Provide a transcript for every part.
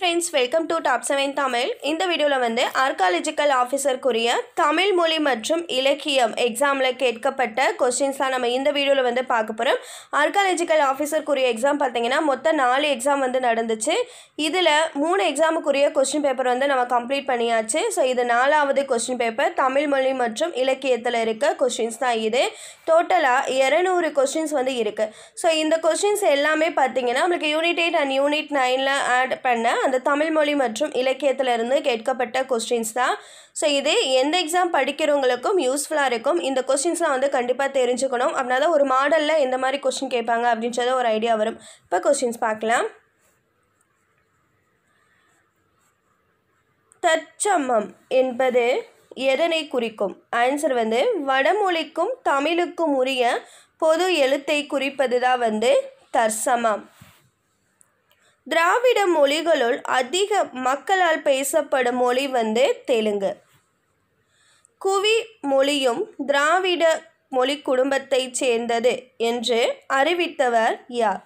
friends welcome to top seven Tamil இந்த வீடியோவில் வந்து ஆர்காலஜிக்கல் ஆஃபீஸருக்குரிய தமிழ் மொழி மற்றும் இலக்கியம் எக்ஸாமில் கேட்கப்பட்ட கொஸ்டின்ஸ் தான் நம்ம இந்த வீடியோவில் வந்து பார்க்க போகிறோம் ஆர்காலஜிக்கல் ஆஃபீஸருக்குரிய எக்ஸாம் பார்த்தீங்கன்னா மொத்தம் நாலு எக்ஸாம் வந்து நடந்துச்சு இதில் மூணு எக்ஸாமுக்குரிய கொஸ்டின் பேப்பர் வந்து நம்ம கம்ப்ளீட் பண்ணியாச்சு ஸோ இது நாலாவது கொஸ்டின் பேப்பர் தமிழ் மொழி மற்றும் இலக்கியத்தில் இருக்க கொஸ்டின்ஸ் தான் இது டோட்டலாக இரநூறு கொஸ்டின்ஸ் வந்து இருக்குது ஸோ இந்த கொஸ்டின்ஸ் எல்லாமே பார்த்தீங்கன்னா நம்மளுக்கு யூனிட் எயிட் அண்ட் யூனிட் நைனில் ஆட் பண்ண அந்த தமிழ் மொழி மற்றும் இலக்கியத்திலிருந்து கேட்கப்பட்ட கொஸ்டின்ஸ் தான் ஸோ இது எந்த எக்ஸாம் படிக்கிறவங்களுக்கும் யூஸ்ஃபுல்லாக இருக்கும் இந்த கொஸ்டின்ஸ்லாம் வந்து கண்டிப்பாக தெரிஞ்சுக்கணும் அப்படின்னா தான் ஒரு மாடலில் எந்த மாதிரி கொஸ்டின் கேட்பாங்க அப்படின்றத ஒரு ஐடியா வரும் இப்போ கொஸ்டின்ஸ் பார்க்கலாம் தற்சமம் என்பது எதனை குறிக்கும் ஆன்சர் வந்து வடமொழிக்கும் தமிழுக்கும் உரிய பொது எழுத்தை குறிப்பது தான் வந்து தற்சமம் திராவிட மொழிகளுள் அதிக மக்களால் பேசப்படும் மொழி வந்து தெலுங்கு குவி மொழியும் திராவிட மொழி குடும்பத்தைச் சேர்ந்தது என்று அறிவித்தவர் யார்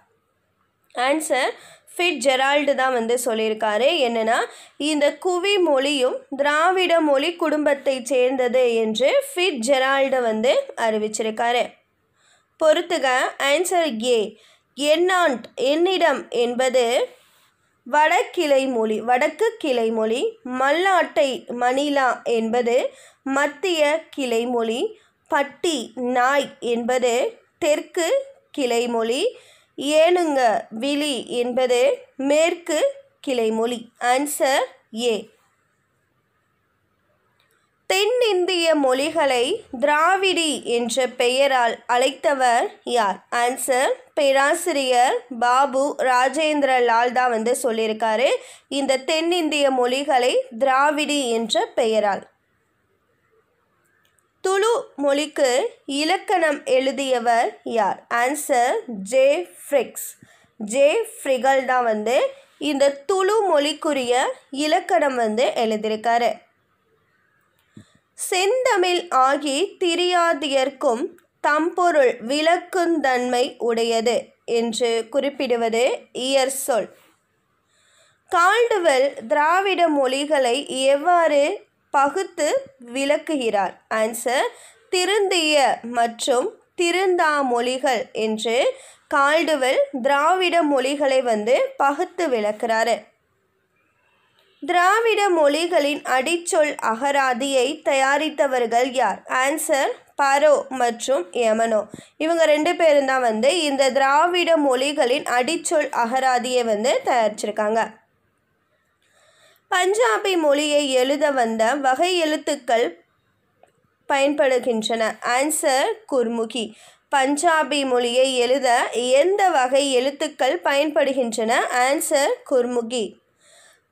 ஆன்சர் ஃபிட் ஜெரால்டு தான் வந்து சொல்லியிருக்காரு என்னென்னா இந்த குவி மொழியும் திராவிட மொழி குடும்பத்தைச் சேர்ந்தது என்று ஃபிட் ஜெரால்டு வந்து அறிவிச்சிருக்காரு பொறுத்துக ஆன்சர் ஏ என்னான் என்னிடம் என்பது வடகிளை மொழி வடக்கு கிளைமொழி மல்லாட்டை மணிலா என்பது மத்திய கிளைமொழி பட்டி நாய் என்பது தெற்கு கிளைமொழி ஏனுங்க விழி என்பது மேற்கு கிளைமொழி ஆன்சர் ஏ தென்னிந்திய மொழிகளை திராவிடி என்ற பெயரால் அழைத்தவர் யார் ஆன்சர் பேராசிரியர் பாபு ராஜேந்திர லால் தான் வந்து சொல்லியிருக்காரு இந்த தென்னிந்திய மொழிகளை திராவிடி என்ற பெயரால் துளு மொழிக்கு இலக்கணம் எழுதியவர் யார் ஆன்சர் ஜே ஃப்ரிக்ஸ் ஜே ஃப்ரிகல் தான் வந்து இந்த துளு மொழிக்குரிய இலக்கணம் வந்து எழுதியிருக்காரு செந்தமிழ் ஆகி திரியாதியர்க்கும் தம்பொருள் விளக்குந்தன்மை உடையது என்று குறிப்பிடுவது சொல் கால்டுவெல் திராவிட மொழிகளை எவ்வாறு பகுத்து விளக்குகிறார் ஆன்சர் திருந்திய மற்றும் திருந்தா மொழிகள் என்று கால்டுவெல் திராவிட மொழிகளை வந்து பகுத்து விளக்குறாரு திராவிட மொழிகளின் அடிச்சொல் அகராதியை தயாரித்தவர்கள் யார் ஆன்சர் பரோ மற்றும் யமனோ இவங்க ரெண்டு பேரும் தான் வந்து இந்த திராவிட மொழிகளின் அடிச்சொல் அகராதியை வந்து தயாரிச்சிருக்காங்க பஞ்சாபி மொழியை எழுத வந்த வகை எழுத்துக்கள் பயன்படுகின்றன ஆன்சர் குர்முகி பஞ்சாபி மொழியை எழுத எந்த வகை எழுத்துக்கள் பயன்படுகின்றன ஆன்சர் குர்முகி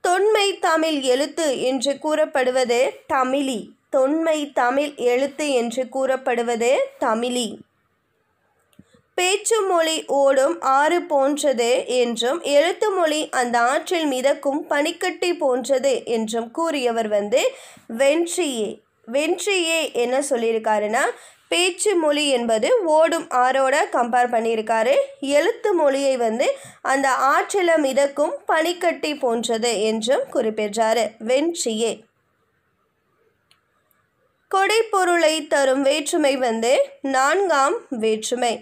தொன்மை தமிழ் எழுத்து என்று கூறப்படுவது தமிழி தொன்மை தமிழ் எழுத்து என்று கூறப்படுவது தமிழி பேச்சு மொழி ஓடும் ஆறு போன்றது என்றும் எழுத்து மொழி அந்த ஆற்றில் மிதக்கும் பனிக்கட்டி போன்றது என்றும் கூறியவர் வந்து வென்றியே வென்றியே என்ன சொல்லியிருக்காருன்னா பேச்சு மொழி என்பது ஓடும் ஆரோட கம்பேர் பண்ணியிருக்காரு எழுத்து மொழியை வந்து அந்த ஆற்றில மிதக்கும் பனிக்கட்டி போன்றது என்றும் குறிப்பிடுறாரு வென்றியே கொடைப்பொருளை தரும் வேற்றுமை வந்து நான்காம் வேற்றுமை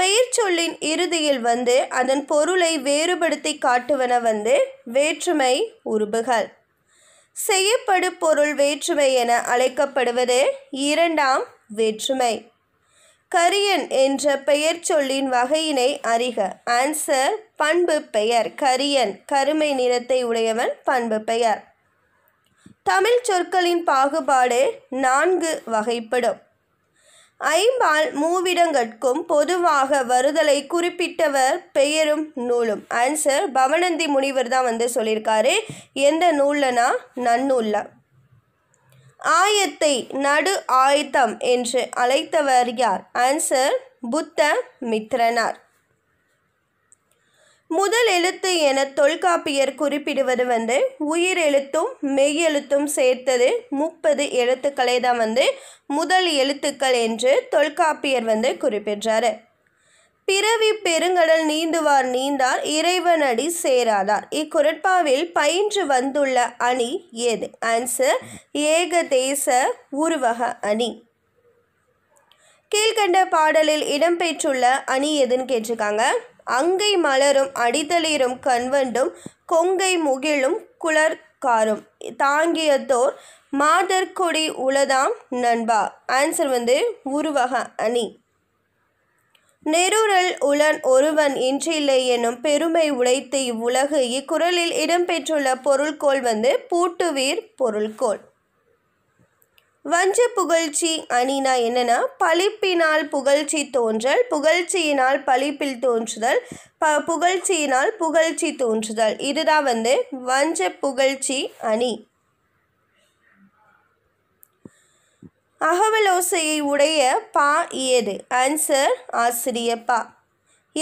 பெயர் சொல்லின் இறுதியில் வந்து அதன் பொருளை வேறுபடுத்தி காட்டுவன வந்து வேற்றுமை உருபுகள் செய்யப்படு பொருள் வேற்றுமை என அழைக்கப்படுவது இரண்டாம் வேற்றுமை கரியன் என்ற பெயர் சொல்லின் வகையினை அறிக ஆன்சர் பண்பு பெயர் கரியன் கருமை நிறத்தை உடையவன் பண்பு பெயர் தமிழ் சொற்களின் பாகுபாடு நான்கு வகைப்படும் ஐம்பால் மூவிடங்கட்கும் பொதுவாக வருதலை குறிப்பிட்டவர் பெயரும் நூலும் ஆன்சர் பவனந்தி முனிவர் தான் வந்து சொல்லியிருக்காரு எந்த நூல்லனா நன்னூலில் ஆயத்தை நடு ஆயத்தம் என்று அழைத்தவர் யார் ஆன்சர் புத்த மித்ரனார் முதல் எழுத்து என தொல்காப்பியர் குறிப்பிடுவது வந்து உயிர் எழுத்தும் மெய் எழுத்தும் சேர்த்தது முப்பது எழுத்துக்களை தான் வந்து முதல் எழுத்துக்கள் என்று தொல்காப்பியர் வந்து குறிப்பிடுறாரு பிறவி பெருங்கடல் நீந்துவார் நீந்தார் இறைவனடி சேராதார் இக்குரட்பாவில் பயின்று வந்துள்ள அணி எது ஆன்சர் ஏகதேச உருவக அணி கீழ்கண்ட பாடலில் இடம்பெற்றுள்ள அணி எதுன்னு கேட்டிருக்காங்க அங்கை மலரும் அடித்தளிரும் கண்வண்டும் கொங்கை முகிலும் குளர்காரும் தாங்கியத்தோர் மாதர்கொடி உளதாம் நண்பா ஆன்சர் வந்து உருவக அணி நெருரல் உளன் ஒருவன் இன்றில்லை எனும் பெருமை உடைத்து இவ்வுலகு இக்குறளில் இடம்பெற்றுள்ள பொருள்கோள் வந்து பூட்டுவீர் பொருள்கோள் வஞ்ச புகழ்ச்சி அணினா என்னென்னா பழிப்பினால் புகழ்ச்சி தோன்றல் புகழ்ச்சியினால் பழிப்பில் தோன்றுதல் ப புகழ்ச்சியினால் புகழ்ச்சி தோன்றுதல் இதுதான் வந்து வஞ்ச புகழ்ச்சி அணி அகவலோசையை உடைய பா இயது ஆன்சர் ஆசிரியர் பா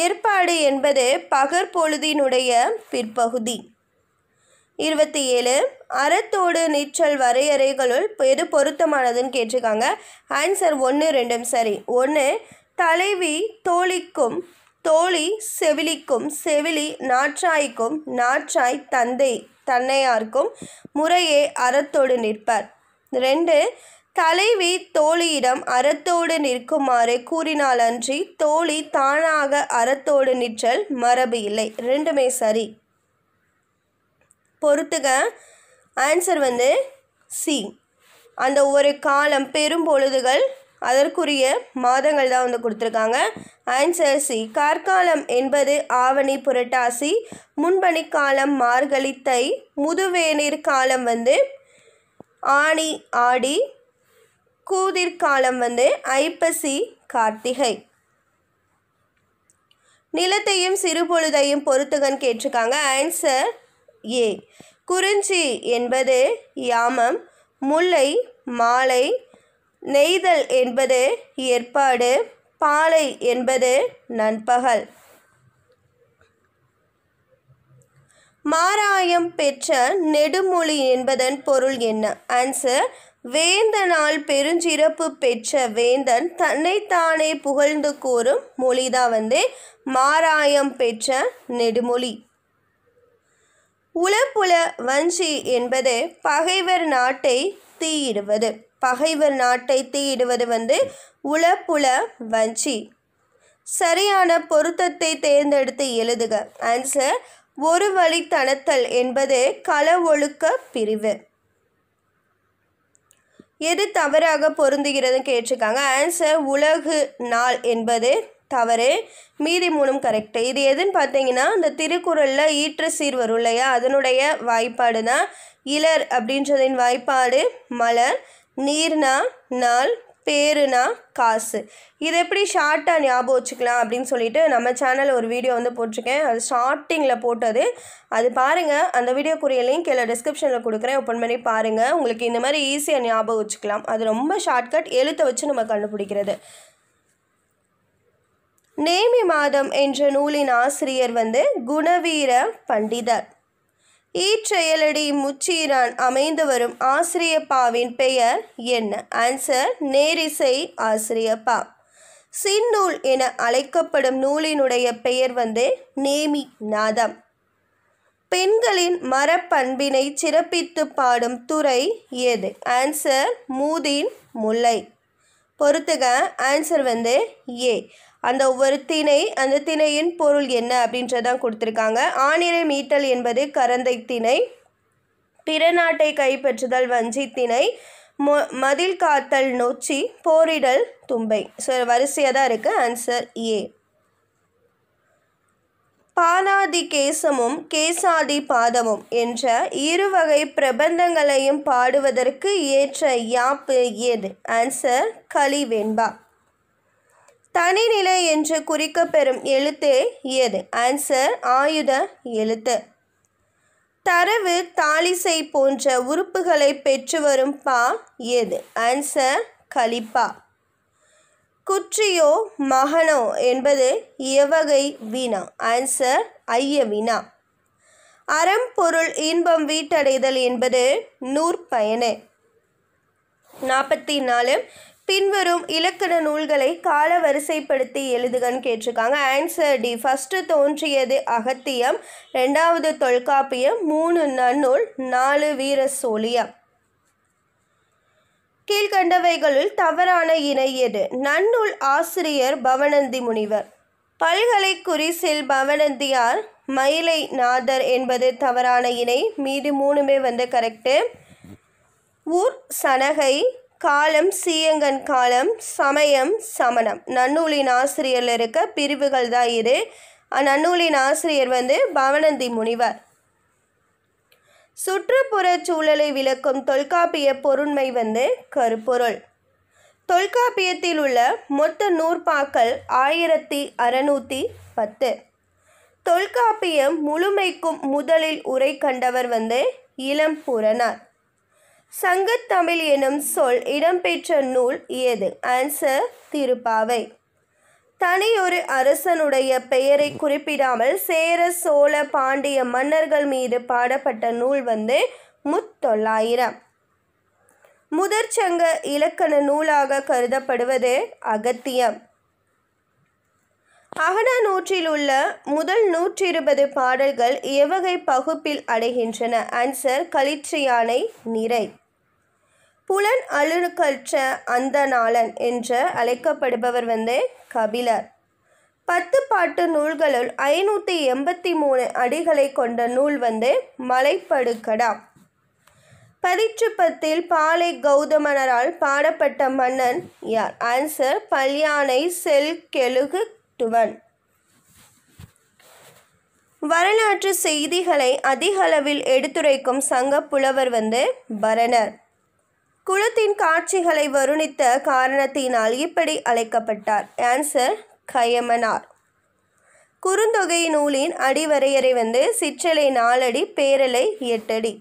ஏற்பாடு என்பது பகற்பொழுதினுடைய பிற்பகுதி இருபத்தி ஏழு அறத்தோடு நீச்சல் வரையறைகளுள் எது பொருத்தமானதுன்னு கேட்டிருக்காங்க ஆன்சர் ஒன்று ரெண்டும் சரி ஒன்று தலைவி தோழிக்கும் தோழி செவிலிக்கும் செவிலி நாற்றாய்க்கும் நாற்றாய் தந்தை தன்னையார்க்கும் முறையே அறத்தோடு நிற்பார் ரெண்டு தலைவி தோழியிடம் அறத்தோடு நிற்குமாறு கூறினால் அன்றி தோழி தானாக அறத்தோடு நிற்றல் மரபு இல்லை ரெண்டுமே சரி பொறுத்துக ஆன்சர் வந்து சி அந்த ஒரு காலம் பெரும் பொழுதுகள் அதற்குரிய மாதங்கள் தான் வந்து கொடுத்துருக்காங்க ஆன்சர் சி கார்காலம் என்பது ஆவணி புரட்டாசி முன்பணி காலம் மார்கழித்தை தை முதுவேநீர் காலம் வந்து ஆணி ஆடி கூதிர்காலம் வந்து ஐப்பசி கார்த்திகை நிலத்தையும் சிறுபொழுதையும் பொறுத்துகன் கேட்டிருக்காங்க ஆன்சர் ஏ குறிஞ்சி என்பது யாமம் முல்லை மாலை நெய்தல் என்பது ஏற்பாடு பாலை என்பது நண்பகல் மாராயம் பெற்ற நெடுமொழி என்பதன் பொருள் என்ன ஆன்சர் வேந்தனால் பெருஞ்சிறப்பு பெற்ற வேந்தன் தன்னைத்தானே புகழ்ந்து கூறும் மொழிதான் வந்து மாராயம் பெற்ற நெடுமொழி உளப்புல வஞ்சி என்பது பகைவர் நாட்டை தீயிடுவது பகைவர் நாட்டை தீயிடுவது வந்து உளப்புல வஞ்சி சரியான பொருத்தத்தை தேர்ந்தெடுத்து எழுதுக ஆன்சர் ஒரு வழித்தனத்தல் என்பது கள ஒழுக்க பிரிவு எது தவறாக பொருந்துகிறதுன்னு கேட்டிருக்காங்க ஆன்சர் உலகு நாள் என்பது தவறு மீதி மூணும் கரெக்டு இது எதுன்னு பார்த்தீங்கன்னா இந்த திருக்குறளில் ஈற்று சீர் வரும் இல்லையா அதனுடைய வாய்ப்பாடு தான் இலர் அப்படின்றதின் வாய்ப்பாடு மலர் நீர்னா நாள் பேருனா காசு இது எப்படி ஷார்ட்டாக ஞாபகம் வச்சுக்கலாம் அப்படின்னு சொல்லிட்டு நம்ம சேனலில் ஒரு வீடியோ வந்து போட்டிருக்கேன் அது ஸ்டார்டிங்கில் போட்டது அது பாருங்கள் அந்த வீடியோக்குரிய லிங்க் எல்லாம் டிஸ்கிரிப்ஷனில் கொடுக்குறேன் ஓப்பன் பண்ணி பாருங்கள் உங்களுக்கு இந்த மாதிரி ஈஸியாக ஞாபகம் வச்சுக்கலாம் அது ரொம்ப ஷார்ட்கட் எழுத்தை வச்சு நம்ம கண்டுபிடிக்கிறது நேமி மாதம் என்ற நூலின் ஆசிரியர் வந்து குணவீர பண்டிதர் இச்செயலடி முச்சீரான் அமைந்து வரும் ஆசிரியப்பாவின் பெயர் என்ன ஆன்சர் நேரிசை ஆசிரியப்பா சின்னூல் என அழைக்கப்படும் நூலினுடைய பெயர் வந்து நேமி நாதம் பெண்களின் மரப்பண்பினை சிறப்பித்து பாடும் துறை எது ஆன்சர் மூதின் முல்லை பொறுத்துக ஆன்சர் வந்து ஏ அந்த ஒவ்வொரு திணை அந்த திணையின் பொருள் என்ன அப்படின்றதான் கொடுத்துருக்காங்க ஆணிலை மீட்டல் என்பது கரந்தை திணை பிற நாட்டை கைப்பற்றுதல் வஞ்சி திணை மொ மதில் காத்தல் நொச்சி போரிடல் தும்பை ஸோ வரிசையாக தான் இருக்குது ஆன்சர் ஏ பாலாதி கேசமும் கேசாதி பாதமும் என்ற இரு வகை பிரபந்தங்களையும் பாடுவதற்கு ஏற்ற யாப்பு எது ஆன்சர் வெண்பா தனிநிலை என்று குறிக்கப்பெறும் எழுத்தே எது ஆன்சர் ஆயுத எழுத்து தரவு தாளிசை போன்ற உறுப்புகளை பெற்று வரும் பா எது ஆன்சர் கலிப்பா குற்றியோ மகனோ என்பது எவகை வீணா ஆன்சர் ஐய வீணா அறம் பொருள் இன்பம் வீட்டடைதல் என்பது நூற்பயனே நாற்பத்தி நாலு பின்வரும் இலக்கண நூல்களை கால வரிசைப்படுத்தி எழுதுகன்னு கேட்டிருக்காங்க ஆன்சர் டி ஃபஸ்ட்டு தோன்றியது அகத்தியம் ரெண்டாவது தொல்காப்பியம் மூணு நன்னூல் நாலு வீர சோழியம் கீழ்கண்டவைகளுள் தவறான இணை எது நன்னூல் ஆசிரியர் பவனந்தி முனிவர் பல்கலை குறிசில் பவனந்தியார் மயிலை நாதர் என்பது தவறான இணை மீது மூணுமே வந்து கரெக்டு ஊர் சனகை காலம் சீயங்கன் காலம் சமயம் சமணம் நன்னூலின் ஆசிரியரில் இருக்க பிரிவுகள் தான் இது அந்நூலின் ஆசிரியர் வந்து பவனந்தி முனிவர் சுற்றுப்புற சூழலை விளக்கும் தொல்காப்பிய பொருண்மை வந்து கருப்பொருள் தொல்காப்பியத்தில் உள்ள மொத்த நூற்பாக்கள் ஆயிரத்தி அறநூற்றி பத்து தொல்காப்பியம் முழுமைக்கும் முதலில் உரை கண்டவர் வந்து புறனார் சங்கத்தமிழ் எனும் சொல் இடம்பெற்ற நூல் எது ஆன்சர் திருப்பாவை தனியொரு அரசனுடைய பெயரை குறிப்பிடாமல் சேர சோழ பாண்டிய மன்னர்கள் மீது பாடப்பட்ட நூல் வந்து முத்தொள்ளாயிரம் முதற்சங்க இலக்கண நூலாக கருதப்படுவது அகத்தியம் நூற்றில் உள்ள முதல் நூற்றி இருபது பாடல்கள் எவகை பகுப்பில் அடைகின்றன ஆன்சர் களிற்றியானை நிறை புலன் அந்த அந்தநாளன் என்று அழைக்கப்படுபவர் வந்து கபிலர் பத்து பாட்டு நூல்களுள் ஐநூற்றி எண்பத்தி மூணு அடிகளை கொண்ட நூல் வந்து மலைப்படுக்கடா பரிச்சுப்பத்தில் பாலை கௌதமனரால் பாடப்பட்ட மன்னன் யார் ஆன்சர் பல்யானை செல் கெழுகு துவன் வரலாற்று செய்திகளை அதிகளவில் எடுத்துரைக்கும் சங்க புலவர் வந்து பரணர் குளத்தின் காட்சிகளை வருணித்த காரணத்தினால் இப்படி அழைக்கப்பட்டார் ஆன்சர் கயமனார் குறுந்தொகை நூலின் அடிவரையறை வந்து சிற்றலை நாலடி பேரலை எட்டடி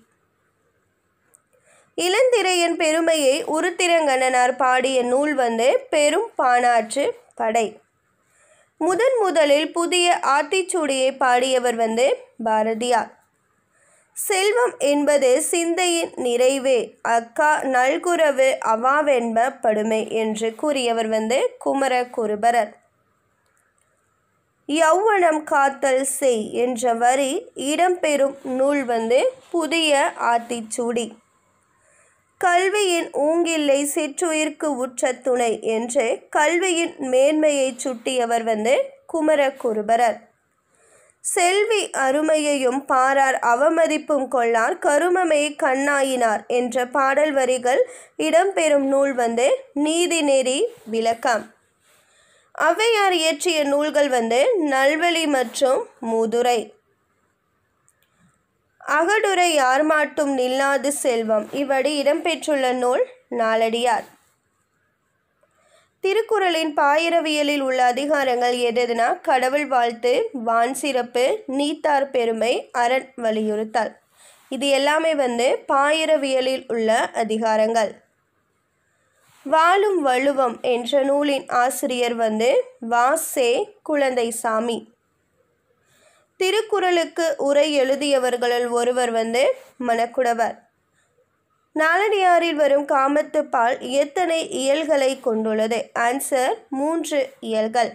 இளந்திரையின் பெருமையை உருத்திரங்கண்ணனார் பாடிய நூல் வந்து பெரும் பானாற்று படை முதன் முதலில் புதிய ஆத்திச்சூடியை பாடியவர் வந்து பாரதியார் செல்வம் என்பது சிந்தையின் நிறைவே அக்கா நல்குறவு அவாவென்பப்படுமே என்று கூறியவர் வந்து குமர குருபரர் யௌவனம் காத்தல் செய் என்ற வரி இடம்பெறும் நூல் வந்து புதிய ஆத்திச்சூடி கல்வியின் ஊங்கில்லை சிற்றுயிர்க்கு உற்ற துணை என்று கல்வியின் மேன்மையை சுட்டியவர் வந்து குமர குருபரர் செல்வி அருமையையும் பாரார் அவமதிப்பும் கொள்ளார் கருமமே கண்ணாயினார் என்ற பாடல் வரிகள் இடம்பெறும் நூல் வந்து நீதிநெறி விளக்கம் ஔவையார் இயற்றிய நூல்கள் வந்து நல்வழி மற்றும் மூதுரை அகடுரை யார் மாட்டும் நில்லாது செல்வம் இவ்வடி இடம்பெற்றுள்ள நூல் நாளடியார் திருக்குறளின் பாயிரவியலில் உள்ள அதிகாரங்கள் எதுனா கடவுள் வாழ்த்து வான் சிறப்பு நீத்தார் பெருமை அரண் வலியுறுத்தல் இது எல்லாமே வந்து பாயிரவியலில் உள்ள அதிகாரங்கள் வாழும் வலுவம் என்ற நூலின் ஆசிரியர் வந்து வாசே குழந்தை சாமி திருக்குறளுக்கு உரை எழுதியவர்களில் ஒருவர் வந்து மணக்குடவர் நாலடியாரில் வரும் காமத்து பால் எத்தனை இயல்களை கொண்டுள்ளது ஆன்சர் மூன்று இயல்கள்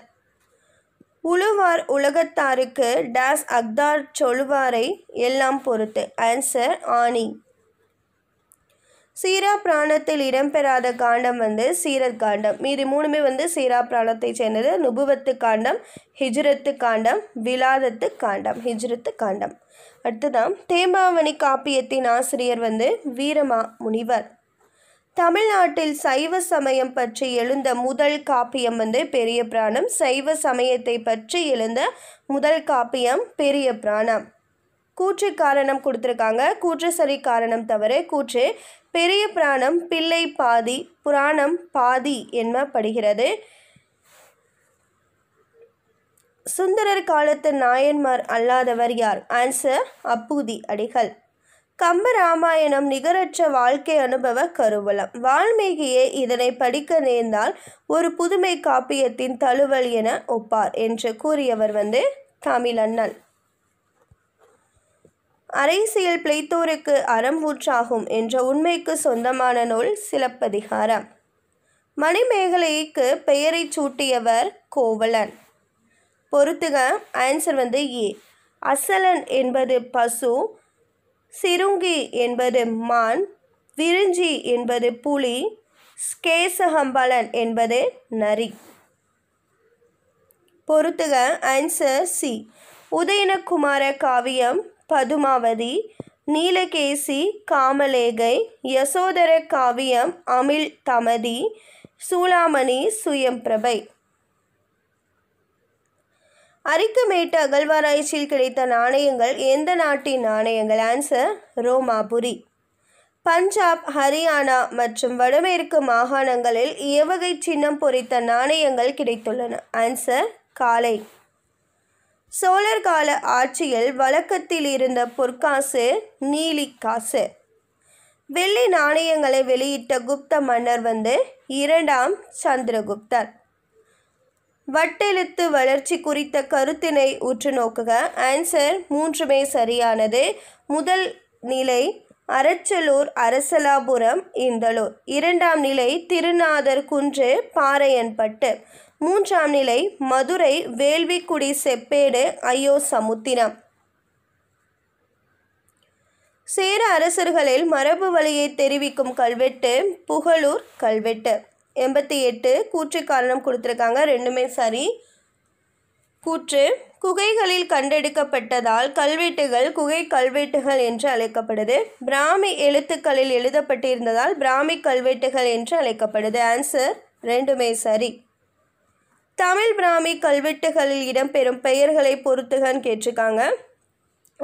உழுவார் உலகத்தாருக்கு டாஸ் அக்தார் சொல்வாரை எல்லாம் பொறுத்து ஆன்சர் ஆணி சீரா பிராணத்தில் இடம்பெறாத காண்டம் வந்து சீரத் காண்டம் மீது மூணுமே வந்து சீரா பிராணத்தை சேர்ந்தது நுபுவத்து காண்டம் ஹிஜ்ரத்து காண்டம் விலாதத்து காண்டம் ஹிஜ்ரத்து காண்டம் அடுத்ததான் தேம்பாவணி காப்பியத்தின் ஆசிரியர் வந்து வீரமா முனிவர் தமிழ்நாட்டில் சைவ சமயம் பற்றி எழுந்த முதல் காப்பியம் வந்து பெரிய பிராணம் சைவ சமயத்தை பற்றி எழுந்த முதல் காப்பியம் பெரிய பிராணம் கூற்று காரணம் கொடுத்துருக்காங்க கூற்று சரி காரணம் தவிர கூற்று பெரிய புராணம் பிள்ளை பாதி புராணம் பாதி என்பப்படுகிறது சுந்தரர் காலத்து நாயன்மார் அல்லாதவர் யார் ஆன்சர் அப்பூதி அடிகள் கம்ப ராமாயணம் நிகரற்ற வாழ்க்கை அனுபவ கருவலம் வால்மீகியே இதனை படிக்க நேர்ந்தால் ஒரு புதுமை காப்பியத்தின் தழுவல் என ஒப்பார் என்று கூறியவர் வந்து தமிழ் அண்ணன் அரைசியில் பிழைத்தோருக்கு அறம் ஊற்றாகும் என்ற உண்மைக்கு சொந்தமான நூல் சிலப்பதிகாரம் மணிமேகலைக்கு பெயரை சூட்டியவர் கோவலன் பொறுத்துக ஆன்சர் வந்து ஏ அசலன் என்பது பசு சிருங்கி என்பது மான் விருஞ்சி என்பது புலி ஸ்கேசகம்பலன் என்பது நரி பொறுத்துக ஆன்சர் சி உதயனகுமார காவியம் பதுமாவதி நீலகேசி காமலேகை யசோதர காவியம் அமில் தமதி சூளாமணி சுயம்பிரபை அரிக்கமேட்டு அகழ்வாராய்ச்சியில் கிடைத்த நாணயங்கள் எந்த நாட்டின் நாணயங்கள் ஆன்சர் ரோமாபுரி பஞ்சாப் ஹரியானா மற்றும் வடமேற்கு மாகாணங்களில் ஏவகை சின்னம் பொறித்த நாணயங்கள் கிடைத்துள்ளன ஆன்சர் காலை சோழர் கால ஆட்சியில் வழக்கத்தில் இருந்த பொற்காசு நீலிக்காசு வெள்ளி நாணயங்களை வெளியிட்ட குப்த மன்னர் வந்து இரண்டாம் சந்திரகுப்தர் வட்டெழுத்து வளர்ச்சி குறித்த கருத்தினை உற்று நோக்குக ஆன்சர் மூன்றுமே சரியானது முதல் நிலை அரச்சலூர் அரசலாபுரம் இந்தலூர் இரண்டாம் நிலை திருநாதர் குன்று பாறையன்பட்டு மூன்றாம் நிலை மதுரை வேள்விக்குடி செப்பேடு ஐயோ சமுத்திரம் சேர அரசர்களில் மரபு வழியை தெரிவிக்கும் கல்வெட்டு புகழூர் கல்வெட்டு எண்பத்தி எட்டு கூற்று காரணம் கொடுத்துருக்காங்க ரெண்டுமே சரி கூற்று குகைகளில் கண்டெடுக்கப்பட்டதால் கல்வெட்டுகள் குகை கல்வெட்டுகள் என்று அழைக்கப்படுது பிராமி எழுத்துக்களில் எழுதப்பட்டிருந்ததால் பிராமி கல்வெட்டுகள் என்று அழைக்கப்படுது ஆன்சர் ரெண்டுமே சரி தமிழ் பிராமி கல்வெட்டுகளில் இடம்பெறும் பெயர்களை பொறுத்துகன்னு கேட்டிருக்காங்க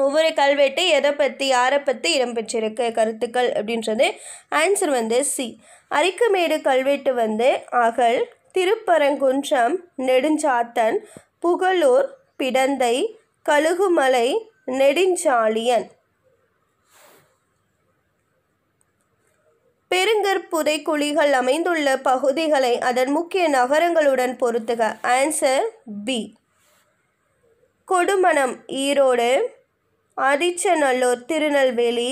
ஒவ்வொரு கல்வெட்டு எதை பற்றி யாரை பற்றி இடம்பெற்றிருக்கு கருத்துக்கள் அப்படின்றது ஆன்சர் வந்து சி அரிக்கமேடு கல்வெட்டு வந்து அகல் திருப்பரங்குன்றம் நெடுஞ்சாத்தன் புகழூர் பிடந்தை கழுகுமலை நெடுஞ்சாலியன் பெருங்கற்புதை குழிகள் அமைந்துள்ள பகுதிகளை அதன் முக்கிய நகரங்களுடன் பொருத்துக ஆன்சர் பி கொடுமணம் ஈரோடு அதிச்சநல்லூர் திருநெல்வேலி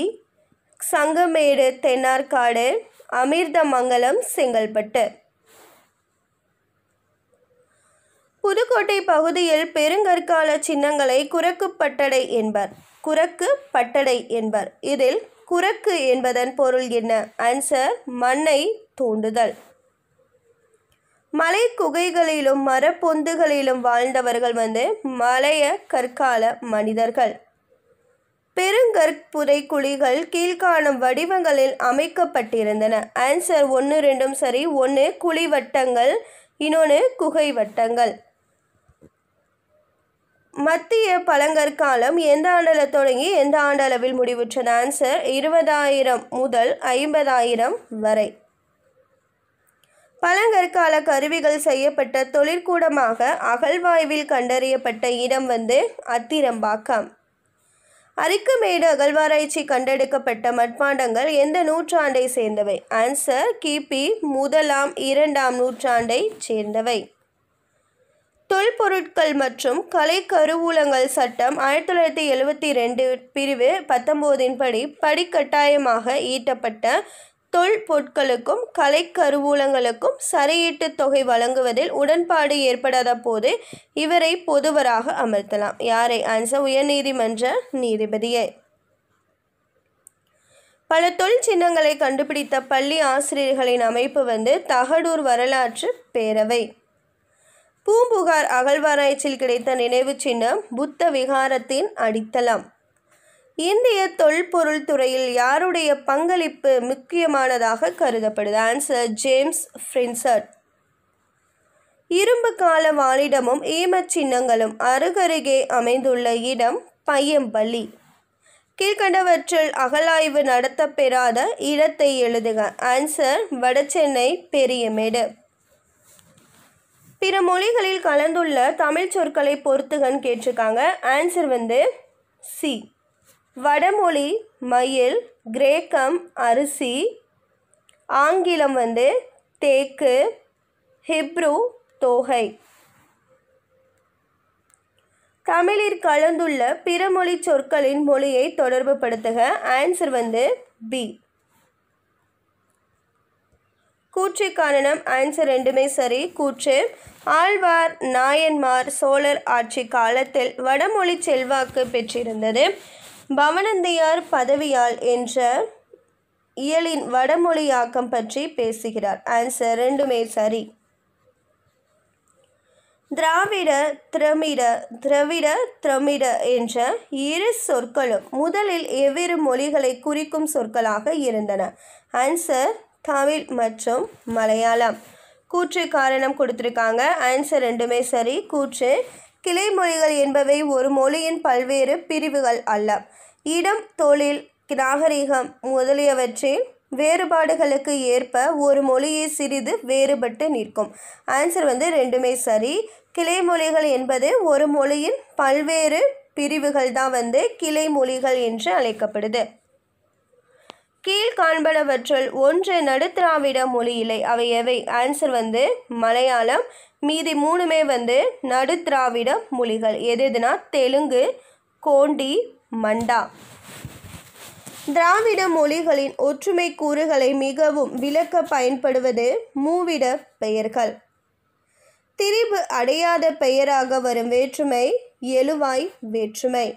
சங்கமேடு தென்னார்காடு அமிர்தமங்கலம் செங்கல்பட்டு புதுக்கோட்டை பகுதியில் பெருங்கற்கால சின்னங்களை குரக்கு பட்டடை என்பர் குரக்கு பட்டடை என்பர் இதில் குரக்கு என்பதன் பொருள் என்ன ஆன்சர் மண்ணை தூண்டுதல் மலை குகைகளிலும் மரப்பொந்துகளிலும் வாழ்ந்தவர்கள் வந்து மலைய கற்கால மனிதர்கள் பெருங்கற்புரை குழிகள் கீழ்காணும் வடிவங்களில் அமைக்கப்பட்டிருந்தன ஆன்சர் ஒன்று ரெண்டும் சரி ஒன்று குழி வட்டங்கள் இன்னொன்று குகை வட்டங்கள் மத்திய பழங்கற்காலம் எந்த ஆண்டில் தொடங்கி எந்த ஆண்டளவில் முடிவுற்றது ஆன்சர் இருபதாயிரம் முதல் ஐம்பதாயிரம் வரை பழங்கற்கால கருவிகள் செய்யப்பட்ட தொழிற்கூடமாக அகழ்வாய்வில் கண்டறியப்பட்ட இடம் வந்து அத்திரம்பாக்கம் அரிக்கமேடு அகழ்வாராய்ச்சி கண்டெடுக்கப்பட்ட மட்பாண்டங்கள் எந்த நூற்றாண்டை சேர்ந்தவை ஆன்சர் கிபி முதலாம் இரண்டாம் நூற்றாண்டை சேர்ந்தவை தொல்பொருட்கள் மற்றும் கலை கருவூலங்கள் சட்டம் ஆயிரத்தி தொள்ளாயிரத்தி எழுபத்தி ரெண்டு பிரிவு பத்தொம்போதின்படி படிக்கட்டாயமாக ஈட்டப்பட்ட தொல்பொருட்களுக்கும் கலை கருவூலங்களுக்கும் சரியீட்டுத் தொகை வழங்குவதில் உடன்பாடு ஏற்படாத போது இவரை பொதுவராக அமர்த்தலாம் யாரை ஆன்சர் உயர்நீதிமன்ற நீதிபதியை பல தொல் சின்னங்களை கண்டுபிடித்த பள்ளி ஆசிரியர்களின் அமைப்பு வந்து தகடூர் வரலாற்று பேரவை பூம்புகார் அகழ்வாராய்ச்சியில் கிடைத்த நினைவு சின்னம் புத்த விகாரத்தின் அடித்தளம் இந்திய தொல்பொருள் துறையில் யாருடைய பங்களிப்பு முக்கியமானதாக கருதப்படுது ஆன்சர் ஜேம்ஸ் ஃப்ரின்சர் இரும்பு கால வாழிடமும் ஈமச் சின்னங்களும் அருகருகே அமைந்துள்ள இடம் பையம்பள்ளி கீழ்கண்டவற்றில் அகலாய்வு நடத்தப்பெறாத இடத்தை எழுதுக ஆன்சர் வடசென்னை பெரியமேடு பிற மொழிகளில் கலந்துள்ள தமிழ் சொற்களை பொறுத்துகன்னு கேட்டிருக்காங்க ஆன்சர் வந்து சி வடமொழி மயில் கிரேக்கம் அரிசி ஆங்கிலம் வந்து தேக்கு ஹிப்ரு தோகை தமிழில் கலந்துள்ள பிற மொழி சொற்களின் மொழியை தொடர்புபடுத்துக ஆன்சர் வந்து பி கூற்று காரணம் ஆன்சர் ரெண்டுமே சரி கூற்று ஆழ்வார் நாயன்மார் சோழர் ஆட்சி காலத்தில் வடமொழி செல்வாக்கு பெற்றிருந்தது பவனந்தையார் பதவியால் என்ற இயலின் வடமொழியாக்கம் பற்றி பேசுகிறார் ஆன்சர் ரெண்டுமே சரி திராவிட திரமிட திரவிட திரமிட என்ற இரு சொற்களும் முதலில் எவ்விரு மொழிகளை குறிக்கும் சொற்களாக இருந்தன ஆன்சர் தமிழ் மற்றும் மலையாளம் கூற்று காரணம் கொடுத்துருக்காங்க ஆன்சர் ரெண்டுமே சரி கூற்று கிளை மொழிகள் என்பவை ஒரு மொழியின் பல்வேறு பிரிவுகள் அல்ல இடம் தொழில் நாகரிகம் முதலியவற்றில் வேறுபாடுகளுக்கு ஏற்ப ஒரு மொழியை சிறிது வேறுபட்டு நிற்கும் ஆன்சர் வந்து ரெண்டுமே சரி கிளை மொழிகள் என்பது ஒரு மொழியின் பல்வேறு பிரிவுகள் தான் வந்து கிளை மொழிகள் என்று அழைக்கப்படுது கீழ் காண்பனவற்றுள் ஒன்று நடுத்திராவிட மொழியிலை அவை எவை ஆன்சர் வந்து மலையாளம் மீதி மூணுமே வந்து நடுத்திராவிட மொழிகள் எது எதுனா தெலுங்கு கோண்டி மண்டா திராவிட மொழிகளின் ஒற்றுமை கூறுகளை மிகவும் விளக்க பயன்படுவது மூவிட பெயர்கள் திரிபு அடையாத பெயராக வரும் வேற்றுமை எழுவாய் வேற்றுமை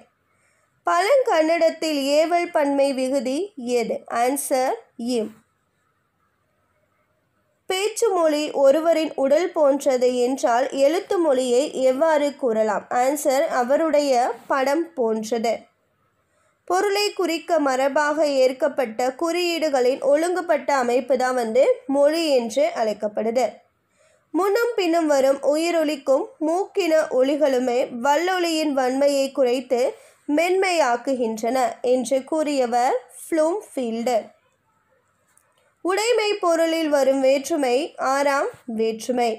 பழங்கன்னடத்தில் ஏவல் பன்மை விகுதி எது ஆன்சர் இம் பேச்சு மொழி ஒருவரின் உடல் போன்றது என்றால் எழுத்து மொழியை எவ்வாறு கூறலாம் ஆன்சர் அவருடைய படம் போன்றது பொருளை குறிக்க மரபாக ஏற்கப்பட்ட குறியீடுகளின் ஒழுங்குபட்ட அமைப்பு தான் வந்து மொழி என்று அழைக்கப்படுது முன்னும் பின்னும் வரும் உயிரொலிக்கும் மூக்கின ஒளிகளுமே வல்லொலியின் வன்மையை குறைத்து மென்மையாக்குகின்றன என்று கூறியவர் ஃப்ளூம் ஃபீல்டு உடைமை பொருளில் வரும் வேற்றுமை ஆறாம் வேற்றுமை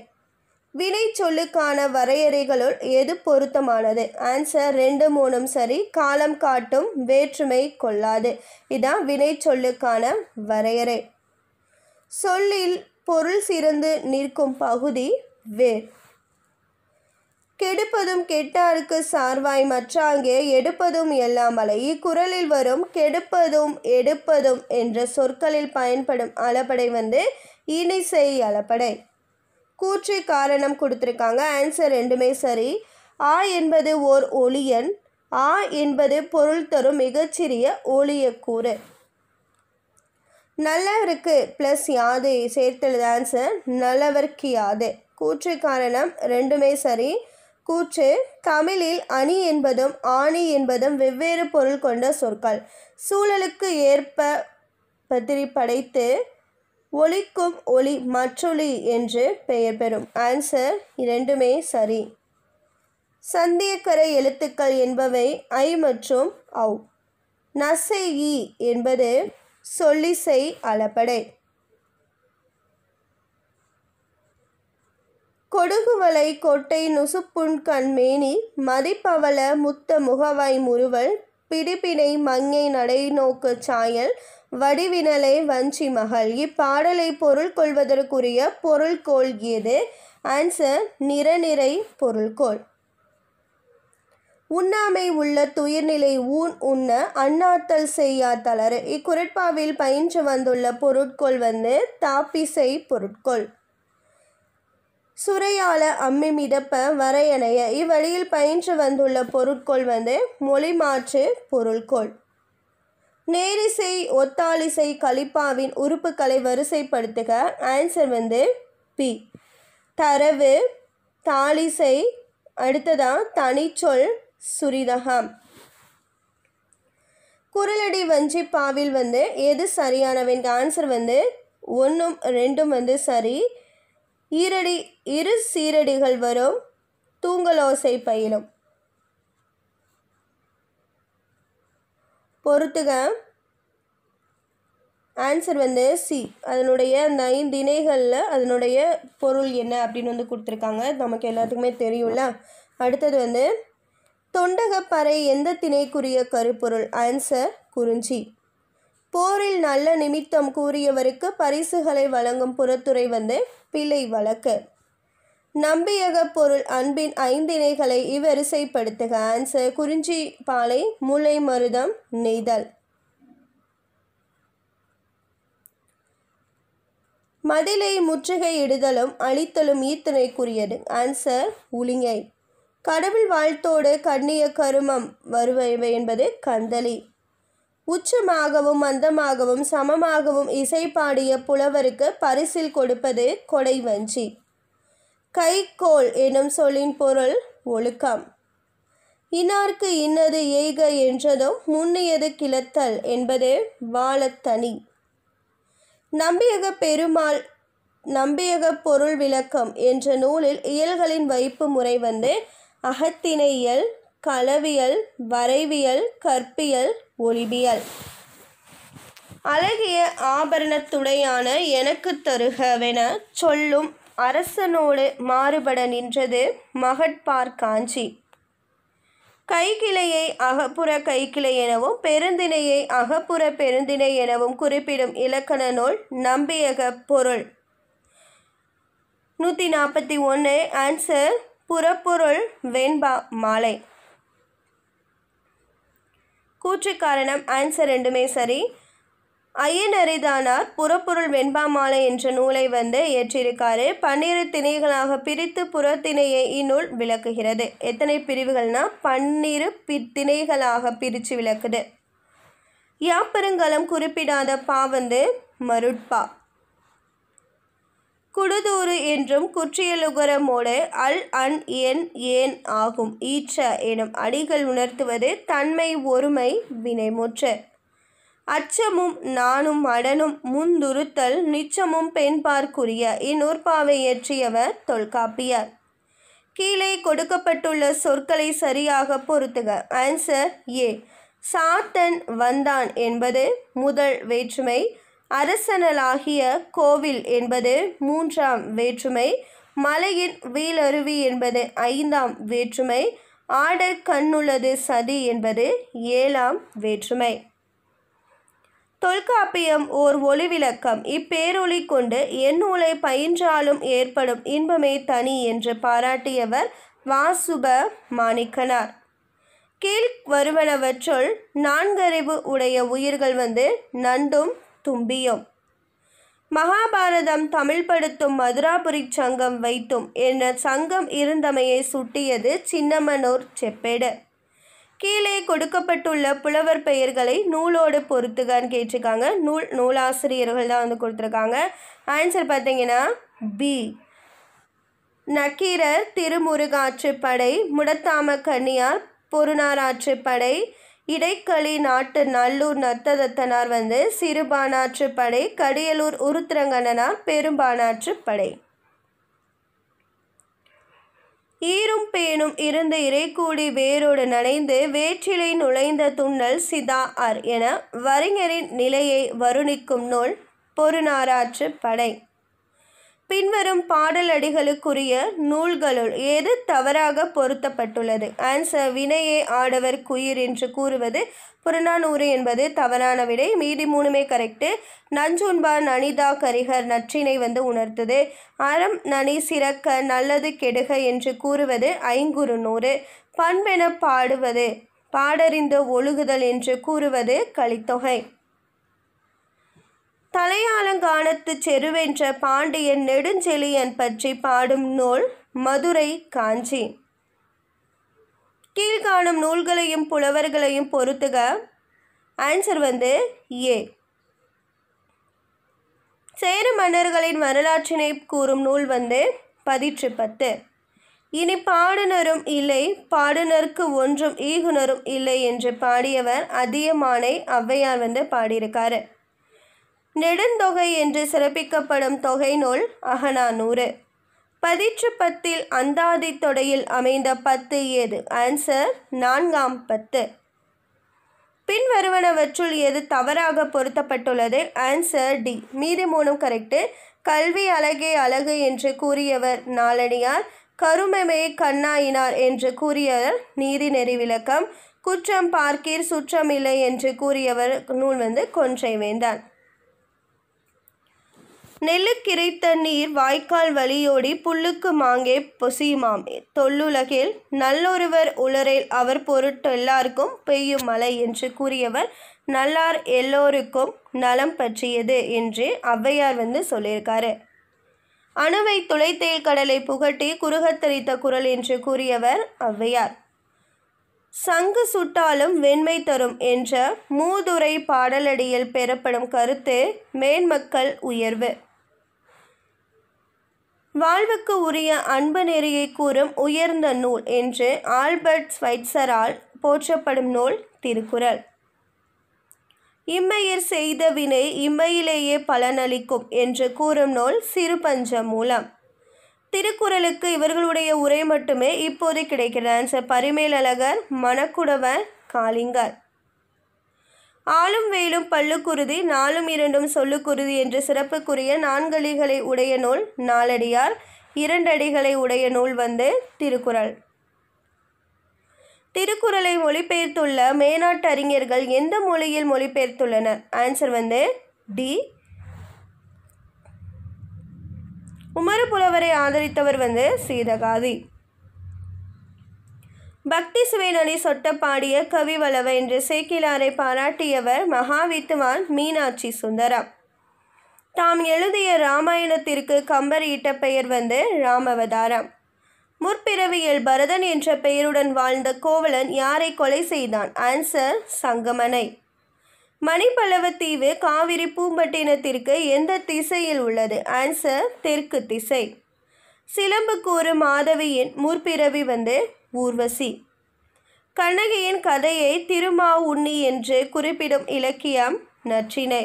வினை சொல்லுக்கான வரையறைகளுள் எது பொருத்தமானது ஆன்சர் ரெண்டு மூணும் சரி காலம் காட்டும் வேற்றுமை கொள்ளாது இதான் வினை சொல்லுக்கான வரையறை சொல்லில் பொருள் சிறந்து நிற்கும் பகுதி வேர் கெடுப்பதும் கெட்டாருக்கு சார்வாய் மற்றாங்கே எடுப்பதும் எல்லாமலை இக்குரலில் வரும் கெடுப்பதும் எடுப்பதும் என்ற சொற்களில் பயன்படும் அளப்படை வந்து இனிசை அளப்படை கூற்று காரணம் கொடுத்துருக்காங்க ஆன்சர் ரெண்டுமே சரி ஆ என்பது ஓர் ஒளியன் ஆ என்பது பொருள் தரும் மிகச்சிறிய ஒளியக்கூறு நல்லவருக்கு ப்ளஸ் யாது சேர்த்துள்ளது ஆன்சர் நல்லவர்க்கு யாது கூற்று காரணம் ரெண்டுமே சரி கூற்று தமிழில் அணி என்பதும் ஆணி என்பதும் வெவ்வேறு பொருள் கொண்ட சொற்கள் சூழலுக்கு ஏற்ப பத்திரி படைத்து ஒளிக்கும் ஒளி மற்றொளி என்று பெயர் பெறும் ஆன்சர் இரண்டுமே சரி சந்தியக்கரை எழுத்துக்கள் என்பவை ஐ மற்றும் ஔ நசை ஈ என்பது சொல்லிசை அளப்படை கொடுகுவளை கொட்டை நுசுப்புண் மேனி மதிப்பவள முத்த முகவாய் முறுவல் பிடிப்பினை மங்கை நடை நோக்கு சாயல் வடிவினலை வஞ்சி மகள் இப்பாடலை பொருள் கொள்வதற்குரிய பொருள்கோள் எது ஆன்சர் நிறநிறை பொருள்கோள் உண்ணாமை உள்ள துயிர்நிலை ஊன் உண்ண அண்ணாத்தல் செய்யா தளர் இக்குரட்பாவில் பயின்று வந்துள்ள பொருட்கோள் வந்து தாப்பிசை பொருட்கோள் சுரையால அம்மி மிதப்ப வரையணைய இவ்வழியில் பயின்று வந்துள்ள பொருட்கோள் வந்து மொழி மாற்று பொருட்கோள் நேரிசை ஒத்தாலிசை கலிப்பாவின் உறுப்புகளை வரிசைப்படுத்துக ஆன்சர் வந்து பி தரவு தாளிசை அடுத்ததாக தனிச்சொல் சுரிதகம் குரலடி வஞ்சி பாவில் வந்து எது சரியானவன் ஆன்சர் வந்து ஒன்றும் ரெண்டும் வந்து சரி ஈரடி இரு சீரடிகள் வரும் தூங்கலோசை பயிலும் பொறுத்துக ஆன்சர் வந்து சி அதனுடைய அந்த ஐந்து இணைகளில் அதனுடைய பொருள் என்ன அப்படின்னு வந்து கொடுத்துருக்காங்க நமக்கு எல்லாத்துக்குமே தெரியும்ல அடுத்தது வந்து தொண்டகப்பறை எந்த திணைக்குரிய கருப்பொருள் ஆன்சர் குறிஞ்சி போரில் நல்ல நிமித்தம் கூறியவருக்கு பரிசுகளை வழங்கும் புறத்துறை வந்து பிழை வழக்கு நம்பியக பொருள் அன்பின் ஐந்திணைகளை இவ்வரிசைப்படுத்துக ஆன்சர் குறிஞ்சி பாலை முளை மருதம் நெய்தல் மதிலை முற்றுகையிடுதலும் அழித்தலும் ஈத்தனைக்குரியது ஆன்சர் உளிங்கை கடவுள் வாழ்த்தோடு கண்ணிய கருமம் வருவ என்பது கந்தளி உச்சமாகவும் மந்தமாகவும் சமமாகவும் இசை பாடிய புலவருக்கு பரிசில் கொடுப்பது கொடைவஞ்சி கைக்கோள் எனும் சொல்லின் பொருள் ஒழுக்கம் இன்னார்க்கு இன்னது ஏக என்றதும் முன்னியது கிளத்தல் என்பது வாழத்தனி நம்பியக பெருமாள் நம்பியக பொருள் விளக்கம் என்ற நூலில் இயல்களின் வைப்பு முறை வந்து அகத்தினை இயல் களவியல் வரைவியல் கற்பியல் ஒளிபியல் அழகிய ஆபரணத்துடையான எனக்கு தருகவென சொல்லும் அரசனோடு மாறுபட நின்றது மகட்பார் காஞ்சி கைக்கிளையை அகப்புற கைக்கிளை எனவும் பெருந்திணையை அகப்புற பெருந்திணை எனவும் குறிப்பிடும் இலக்கண நூல் நம்பியக பொருள் நூற்றி நாற்பத்தி ஒன்று ஆன்சர் புறப்பொருள் வெண்பா மாலை கூற்று காரணம் ஆன்சர் ரெண்டுமே சரி ஐயனரிதானார் புறப்பொருள் வெண்பாமாலை என்ற நூலை வந்து இயற்றியிருக்காரு பன்னிரு திணைகளாக பிரித்து புறத்திணையை இந்நூல் விளக்குகிறது எத்தனை பிரிவுகள்னா பன்னிரு பி திணைகளாக பிரித்து விளக்குது யாப்பெருங்கலம் குறிப்பிடாத பா வந்து மருட்பா குடுதூறு என்றும் குற்றியலுகரமோடு அல் அன் என் ஏன் ஆகும் ஈற்ற எனும் அடிகள் உணர்த்துவது தன்மை ஒருமை வினைமுற்று அச்சமும் நானும் மடனும் முந்துருத்தல் நிச்சமும் பெண்பார்க்குரிய இந்நூற்பாவை இயற்றியவர் தொல்காப்பியர் கீழே கொடுக்கப்பட்டுள்ள சொற்களை சரியாக பொருத்துக ஆன்சர் ஏ சாத்தன் வந்தான் என்பது முதல் வேற்றுமை அரசனலாகிய கோவில் என்பது மூன்றாம் வேற்றுமை மலையின் வீலருவி என்பது ஐந்தாம் வேற்றுமை ஆடர் கண்ணுள்ளது சதி என்பது ஏழாம் வேற்றுமை தொல்காப்பியம் ஓர் ஒளிவிளக்கம் இப்பேரொளி கொண்டு எண்ணூலை பயின்றாலும் ஏற்படும் இன்பமே தனி என்று பாராட்டியவர் வாசுப மாணிக்கனார் கீழ் வருவனவற்றுள் நான்கறிவு உடைய உயிர்கள் வந்து நண்டும் தும்பியும் மகாபாரதம் தமிழ் படுத்தும் மதுராபுரி சங்கம் வைத்தும் என்ற சங்கம் இருந்தமையை சுட்டியது சின்னமனூர் செப்பேடு கீழே கொடுக்கப்பட்டுள்ள புலவர் பெயர்களை நூலோடு பொறுத்துக்கான்னு கேட்டிருக்காங்க நூல் நூலாசிரியர்கள் தான் வந்து கொடுத்துருக்காங்க ஆன்சர் பார்த்தீங்கன்னா பி நக்கீரர் திருமுருகாற்றுப்படை முடத்தாம கன்னியார் பொருநாராற்றுப்படை இடைக்களி நாட்டு நல்லூர் நர்த்ததத்தனார் வந்து சிறுபானாற்று படை கடியலூர் உருத்திரங்கண்ணனார் பெரும்பானாற்று படை ஈரும் பேணும் இருந்த இறைக்கூடி வேரோடு நனைந்து வேற்றிலை நுழைந்த துண்ணல் சிதா ஆர் என வரிஞரின் நிலையை வருணிக்கும் நூல் பொருநாராற்று படை பின்வரும் பாடலடிகளுக்குரிய நூல்களுள் ஏது தவறாக பொருத்தப்பட்டுள்ளது ஆன்சர் வினையே ஆடவர் குயிர் என்று கூறுவது புறநானூறு என்பது தவறான விடை மீதி மூணுமே கரெக்டு நஞ்சுண்பார் நனிதா கரிகர் நற்றினை வந்து உணர்த்துது அறம் நனி சிறக்க நல்லது கெடுக என்று கூறுவது ஐங்குறு நூறு பண்பென பாடுவது பாடறிந்து ஒழுகுதல் என்று கூறுவது கலித்தொகை தலையாலங்கானத்து செருவென்ற பாண்டியன் நெடுஞ்செழியன் பற்றி பாடும் நூல் மதுரை காஞ்சி கீழ்காணும் நூல்களையும் புலவர்களையும் பொறுத்துக ஆன்சர் வந்து ஏ சேர மன்னர்களின் வரலாற்றினை கூறும் நூல் வந்து பதிற்று பத்து இனி பாடுனரும் இல்லை பாடுனருக்கு ஒன்றும் ஈகுனரும் இல்லை என்று பாடியவர் அதியமானை ஔவையார் வந்து பாடியிருக்காரு நெடுந்தொகை என்று சிறப்பிக்கப்படும் தொகை நூல் அகநானூறு பதிற்று பத்தில் அந்தாதி தொடையில் அமைந்த பத்து ஏது ஆன்சர் நான்காம் பத்து பின்வருவனவற்றுள் எது தவறாக பொருத்தப்பட்டுள்ளது ஆன்சர் டி மீதி மூணும் கரெக்டு கல்வி அழகே அழகு என்று கூறியவர் நாளடியார் கருமமே கண்ணாயினார் என்று கூறியவர் நெறி விளக்கம் குற்றம் பார்க்கீர் சுற்றமில்லை என்று கூறியவர் நூல் வந்து கொன்றை வேந்தான் நெல்லுக்கிரை தண்ணீர் வாய்க்கால் வழியோடி புல்லுக்கு மாங்கே பொசியுமாமே தொல்லுலகில் நல்லொருவர் உளரில் அவர் பொருட்டு எல்லாருக்கும் பெய்யும் மழை என்று கூறியவர் நல்லார் எல்லோருக்கும் நலம் பற்றியது என்று ஔவையார் வந்து சொல்லியிருக்காரு அணுவை துளைத்தேல் கடலை புகட்டி குறுகத்தரித்த குரல் என்று கூறியவர் ஔவையார் சங்கு சுட்டாலும் வெண்மை தரும் என்ற மூதுரை பாடலடியில் பெறப்படும் கருத்து மேன்மக்கள் உயர்வு வாழ்வுக்கு உரிய அன்பு நெறியை கூறும் உயர்ந்த நூல் என்று ஆல்பர்ட் ஸ்வைட்சரால் போற்றப்படும் நூல் திருக்குறள் இம்மையர் செய்த வினை இம்மையிலேயே பலனளிக்கும் என்று கூறும் நூல் சிறுபஞ்ச மூலம் திருக்குறளுக்கு இவர்களுடைய உரை மட்டுமே இப்போது கிடைக்கிறான் ச பரிமேலழகர் மணக்குடவர் காளிங்கர் ஆளும் வேலும் பல்லுக்குருதி நாளும் இரண்டும் சொல்லுக்குருதி என்ற சிறப்புக்குரிய நான்கடிகளை உடைய நூல் நாலடியார் இரண்டடிகளை உடைய நூல் வந்து திருக்குறள் திருக்குறளை மொழிபெயர்த்துள்ள மேனாட்டு அறிஞர்கள் எந்த மொழியில் மொழிபெயர்த்துள்ளனர் ஆன்சர் வந்து டி உமறு புலவரை ஆதரித்தவர் வந்து சீதகாதி பக்தி சுவேனொலி சொட்ட பாடிய கவிவளவ என்று சேக்கிலாரை பாராட்டியவர் மகாவித்துவான் மீனாட்சி சுந்தரம் தாம் எழுதிய ராமாயணத்திற்கு கம்பர் பெயர் வந்து ராமவதாரம் முற்பிறவியில் பரதன் என்ற பெயருடன் வாழ்ந்த கோவலன் யாரை கொலை செய்தான் ஆன்சர் சங்கமனை மணிப்பளவத்தீவு காவிரி பூம்பட்டினத்திற்கு எந்த திசையில் உள்ளது ஆன்சர் தெற்கு திசை கூறு மாதவியின் முற்பிறவி வந்து ஊர்வசி கண்ணகியின் கதையை திருமா உண்ணி என்று குறிப்பிடும் இலக்கியம் நற்றினை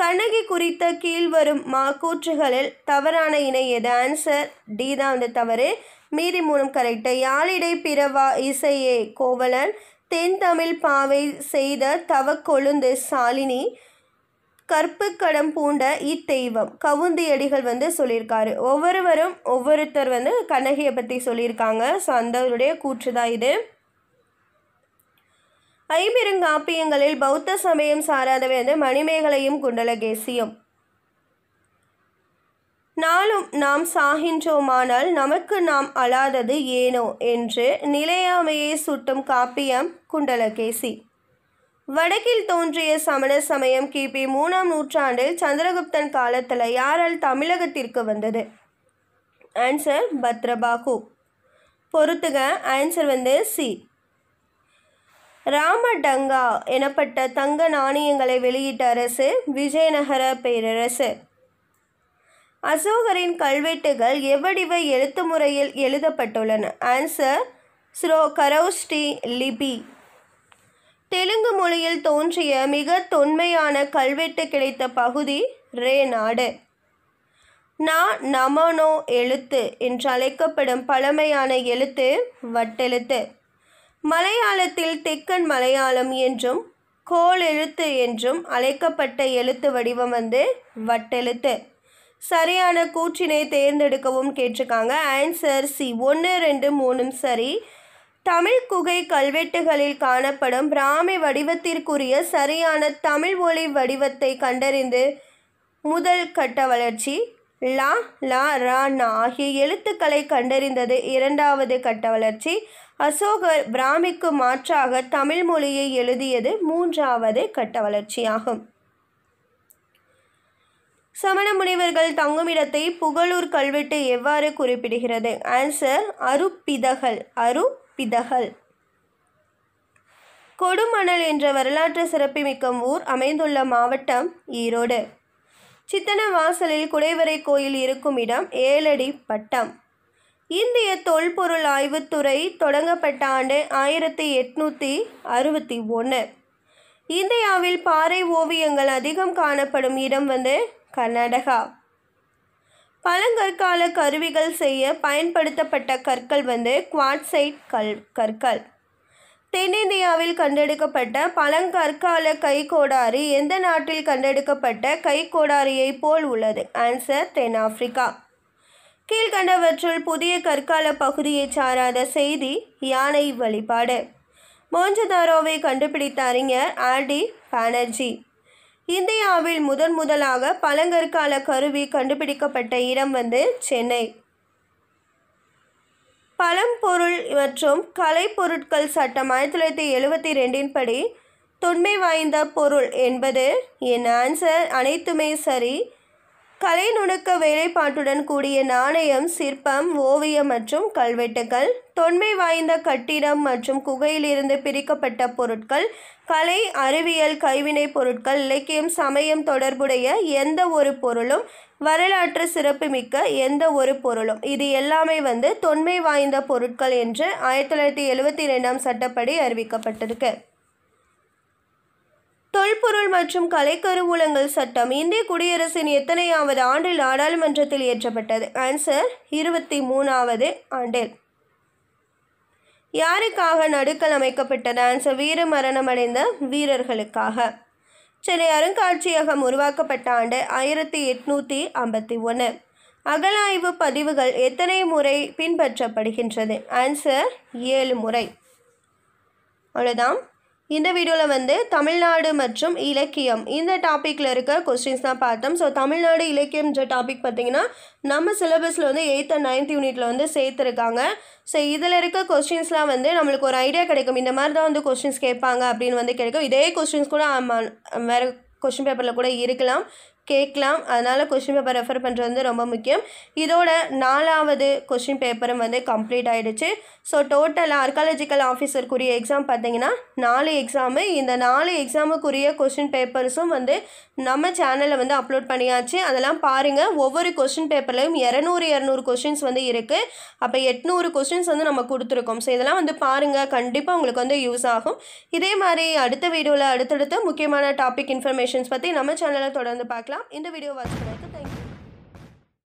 கண்ணகி குறித்த கீழ்வரும் மாக்கூற்றுகளில் தவறான இணை எது ஆன்சர் டி தான் இந்த தவறு மீதி மூலம் கரெக்டு யாழிடை பிறவா இசையே கோவலன் தென் தமிழ் பாவை செய்த தவக்கொழுந்து சாலினி கற்புக்கடம் பூண்ட இத்தெய்வம் கவுந்தியடிகள் வந்து சொல்லியிருக்காரு ஒவ்வொருவரும் ஒவ்வொருத்தர் வந்து கண்ணகியை பற்றி சொல்லியிருக்காங்க ஸோ அந்தவருடைய கூற்று தான் இது ஐம்பெருங்காப்பியங்களில் பௌத்த சமயம் சாராதவை வந்து மணிமேகலையும் குண்டலகேசியும் நாளும் நாம் சாகின்றோமானால் நமக்கு நாம் அழாதது ஏனோ என்று நிலையாமையை சுட்டும் காப்பியம் குண்டலகேசி வடக்கில் தோன்றிய சமண சமயம் கிபி மூணாம் நூற்றாண்டில் சந்திரகுப்தன் காலத்தில் யாரால் தமிழகத்திற்கு வந்தது ஆன்சர் பத்ரபாகு பொறுத்துக ஆன்சர் வந்து சி ராமடங்கா எனப்பட்ட தங்க நாணயங்களை வெளியிட்ட அரசு விஜயநகர பேரரசு அசோகரின் கல்வெட்டுகள் எவ்வடிவ எழுத்து முறையில் எழுதப்பட்டுள்ளன ஆன்சர் ஸ்ரோ கரௌஸ்டி லிபி தெலுங்கு மொழியில் தோன்றிய மிக தொன்மையான கல்வெட்டு கிடைத்த பகுதி ரே நாடு நா நமனோ எழுத்து என்று அழைக்கப்படும் பழமையான எழுத்து வட்டெழுத்து மலையாளத்தில் தெக்கன் மலையாளம் என்றும் கோல் எழுத்து என்றும் அழைக்கப்பட்ட எழுத்து வடிவம் வந்து வட்டெழுத்து சரியான கூற்றினை தேர்ந்தெடுக்கவும் கேட்டிருக்காங்க ஆன்சர் சி ஒன்று ரெண்டு மூணும் சரி தமிழ் குகை கல்வெட்டுகளில் காணப்படும் பிராமி வடிவத்திற்குரிய சரியான தமிழ் ஒலி வடிவத்தை கண்டறிந்து முதல் கட்ட வளர்ச்சி லா லா ரா நா ஆகிய எழுத்துக்களை கண்டறிந்தது இரண்டாவது கட்ட வளர்ச்சி அசோகர் பிராமிக்கு மாற்றாக தமிழ் மொழியை எழுதியது மூன்றாவது கட்ட வளர்ச்சியாகும் சமண முனிவர்கள் தங்குமிடத்தை புகழூர் கல்வெட்டு எவ்வாறு குறிப்பிடுகிறது ஆன்சர் அருப்பிதகள் அரு பிதகல் கொடுமணல் என்ற வரலாற்று சிறப்புமிக்க ஊர் அமைந்துள்ள மாவட்டம் ஈரோடு சித்தனவாசலில் குடைவரை கோயில் இருக்கும் இடம் ஏழடி பட்டம் இந்திய தொல்பொருள் ஆய்வுத்துறை தொடங்கப்பட்ட ஆண்டு ஆயிரத்தி எட்நூற்றி அறுபத்தி ஒன்று இந்தியாவில் பாறை ஓவியங்கள் அதிகம் காணப்படும் இடம் வந்து கர்நாடகா பழங்கற்கால கருவிகள் செய்ய பயன்படுத்தப்பட்ட கற்கள் வந்து குவாட்சைட் கல் கற்கள் தென்னிந்தியாவில் கண்டெடுக்கப்பட்ட பழங்கற்கால கைகோடாரி எந்த நாட்டில் கண்டெடுக்கப்பட்ட கைகோடாரியை போல் உள்ளது ஆன்சர் தென்னாப்பிரிக்கா கீழ்கண்டவற்றுள் புதிய கற்கால பகுதியை சாராத செய்தி யானை வழிபாடு மோஞ்சதாரோவை கண்டுபிடித்த அறிஞர் ஆர்டி பானர்ஜி இந்தியாவில் முதன் முதலாக பழங்கற்கால கருவி கண்டுபிடிக்கப்பட்ட இடம் வந்து சென்னை பழம்பொருள் மற்றும் கலை பொருட்கள் சட்டம் ஆயிரத்தி தொள்ளாயிரத்தி எழுபத்தி ரெண்டின் படி தொன்மை வாய்ந்த பொருள் என்பது என் ஆன்சர் அனைத்துமே சரி கலை நுணுக்க வேலைப்பாட்டுடன் கூடிய நாணயம் சிற்பம் ஓவியம் மற்றும் கல்வெட்டுகள் தொன்மை வாய்ந்த கட்டிடம் மற்றும் குகையிலிருந்து பிரிக்கப்பட்ட பொருட்கள் கலை அறிவியல் கைவினைப் பொருட்கள் இலக்கியம் சமயம் தொடர்புடைய எந்த ஒரு பொருளும் வரலாற்று சிறப்புமிக்க எந்த ஒரு பொருளும் இது எல்லாமே வந்து தொன்மை வாய்ந்த பொருட்கள் என்று ஆயிரத்தி தொள்ளாயிரத்தி எழுபத்தி ரெண்டாம் சட்டப்படி அறிவிக்கப்பட்டிருக்கு தொல்பொருள் மற்றும் கலைக்கருவூலங்கள் சட்டம் இந்திய குடியரசின் எத்தனையாவது ஆண்டில் நாடாளுமன்றத்தில் இயற்றப்பட்டது ஆன்சர் இருபத்தி மூணாவது ஆண்டில் யாருக்காக நடுக்கல் அமைக்கப்பட்டது ஆன்சர் வீர மரணமடைந்த வீரர்களுக்காக சென்னை அருங்காட்சியகம் உருவாக்கப்பட்ட ஆண்டு ஆயிரத்தி எட்நூற்றி ஐம்பத்தி ஒன்று அகலாய்வு பதிவுகள் எத்தனை முறை பின்பற்றப்படுகின்றது ஆன்சர் ஏழு முறை அவ்வளோதான் இந்த வீடியோவில் வந்து தமிழ்நாடு மற்றும் இலக்கியம் இந்த டாப்பிக்கில் இருக்க கொஸ்டின்ஸ் தான் பார்த்தோம் ஸோ தமிழ்நாடு இலக்கியம்ன்ற டாபிக் பார்த்திங்கன்னா நம்ம சிலபஸில் வந்து எயித் அண்ட் நைன்த் யூனிட்டில் வந்து சேர்த்துருக்காங்க ஸோ இதில் இருக்க கொஸ்டின்ஸ்லாம் வந்து நம்மளுக்கு ஒரு ஐடியா கிடைக்கும் இந்த மாதிரி தான் வந்து கொஸ்டின்ஸ் கேட்பாங்க அப்படின்னு வந்து கிடைக்கும் இதே கொஸ்டின்ஸ் கூட வேறு கொஷின் பேப்பரில் கூட இருக்கலாம் கேட்கலாம் அதனால் கொஷின் பேப்பர் ரெஃபர் பண்ணுறது வந்து ரொம்ப முக்கியம் இதோட நாலாவது கொஷின் பேப்பரும் வந்து கம்ப்ளீட் ஆகிடுச்சு ஸோ டோட்டலாக ஆர்காலஜிக்கல் ஆஃபீஸருக்குரிய எக்ஸாம் பார்த்தீங்கன்னா நாலு எக்ஸாமு இந்த நாலு எக்ஸாமுக்குரிய கொஷின் பேப்பர்ஸும் வந்து நம்ம சேனலில் வந்து அப்லோட் பண்ணியாச்சு அதெல்லாம் பாருங்கள் ஒவ்வொரு கொஷின் பேப்பர்லையும் இரநூறு இரநூறு கொஷின்ஸ் வந்து இருக்குது அப்போ எட்நூறு கொஷின்ஸ் வந்து நம்ம கொடுத்துருக்கோம் ஸோ இதெல்லாம் வந்து பாருங்கள் கண்டிப்பாக உங்களுக்கு வந்து யூஸ் ஆகும் இதே மாதிரி அடுத்த வீடியோவில் அடுத்தடுத்து முக்கியமான டாபிக் இன்ஃபர்மேஷன்ஸ் பற்றி நம்ம சேனலை தொடர்ந்து பார்க்கலாம் இந்த வீடியோ வாட்ச் பண்ணதுக்கு தேங்க்யூ